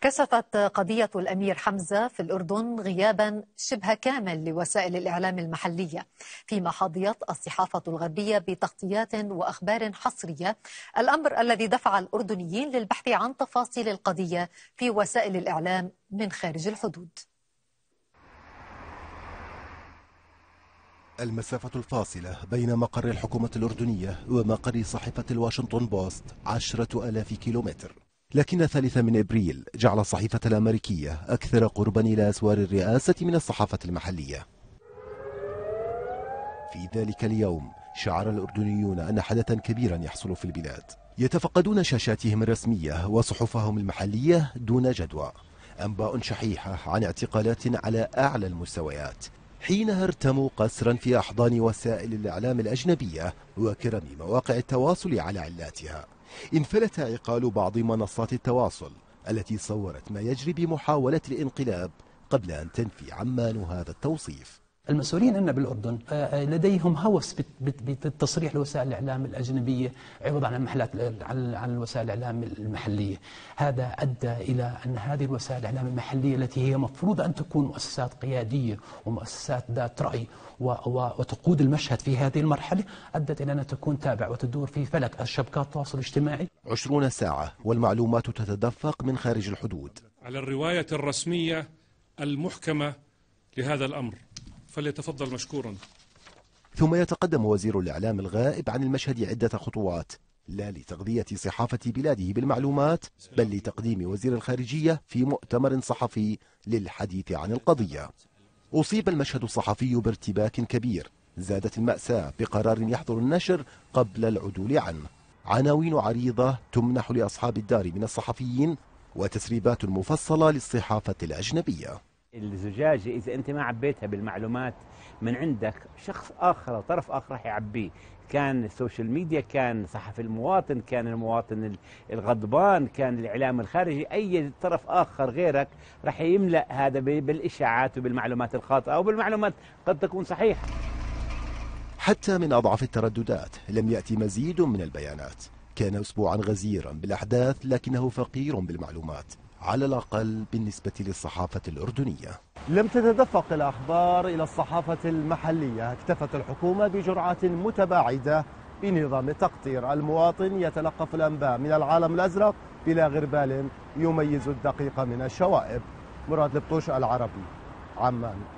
كشفت قضية الأمير حمزة في الأردن غيابا شبه كامل لوسائل الإعلام المحلية فيما حظيت الصحافة الغربية بتغطيات وأخبار حصرية الأمر الذي دفع الأردنيين للبحث عن تفاصيل القضية في وسائل الإعلام من خارج الحدود المسافة الفاصلة بين مقر الحكومة الأردنية ومقر صحيفة الواشنطن بوست عشرة ألاف كيلومتر لكن الثالث من إبريل جعل الصحيفة الأمريكية أكثر قربا إلى أسوار الرئاسة من الصحافة المحلية في ذلك اليوم شعر الأردنيون أن حدثا كبيرا يحصل في البلاد يتفقدون شاشاتهم الرسمية وصحفهم المحلية دون جدوى أنباء شحيحة عن اعتقالات على أعلى المستويات حينها ارتموا قسرا في أحضان وسائل الإعلام الأجنبية وكرم مواقع التواصل على علاتها انفلت عقال بعض منصات التواصل التي صورت ما يجري بمحاولة الانقلاب قبل أن تنفي عمان هذا التوصيف المسؤولين عندنا بالأردن آه، آه، لديهم هوس بالتصريح لوسائل الإعلام الأجنبية عوضا عن المحلات عن وسائل الإعلام المحلية هذا أدى إلى أن هذه الوسائل الإعلام المحلية التي هي مفروض أن تكون مؤسسات قيادية ومؤسسات ذات رأي وتقود المشهد في هذه المرحلة أدت إلى أن تكون تابع وتدور في فلك الشبكات التواصل الاجتماعي عشرون ساعة والمعلومات تتدفق من خارج الحدود على الرواية الرسمية المحكمة لهذا الأمر فليتفضل مشكورا ثم يتقدم وزير الإعلام الغائب عن المشهد عدة خطوات لا لتغذية صحافة بلاده بالمعلومات بل لتقديم وزير الخارجية في مؤتمر صحفي للحديث عن القضية أصيب المشهد الصحفي بارتباك كبير زادت المأساة بقرار يحظر النشر قبل العدول عنه عناوين عريضة تمنح لأصحاب الدار من الصحفيين وتسريبات مفصلة للصحافة الأجنبية الزجاجة إذا أنت ما عبيتها بالمعلومات من عندك شخص آخر أو طرف آخر راح يعبيه كان السوشيال ميديا كان صحفي المواطن كان المواطن الغضبان كان الإعلام الخارجي أي طرف آخر غيرك راح يملأ هذا بالإشاعات وبالمعلومات الخاطئة أو بالمعلومات قد تكون صحيحة حتى من أضعف الترددات لم يأتي مزيد من البيانات كان أسبوعا غزيرا بالأحداث لكنه فقير بالمعلومات على الأقل بالنسبة للصحافة الأردنية لم تتدفق الأخبار إلى الصحافة المحلية اكتفت الحكومة بجرعات متباعدة بنظام التقطير المواطن يتلقف الأنباء من العالم الأزرق بلا غربال يميز الدقيق من الشوائب مراد لبطوش العربي عمان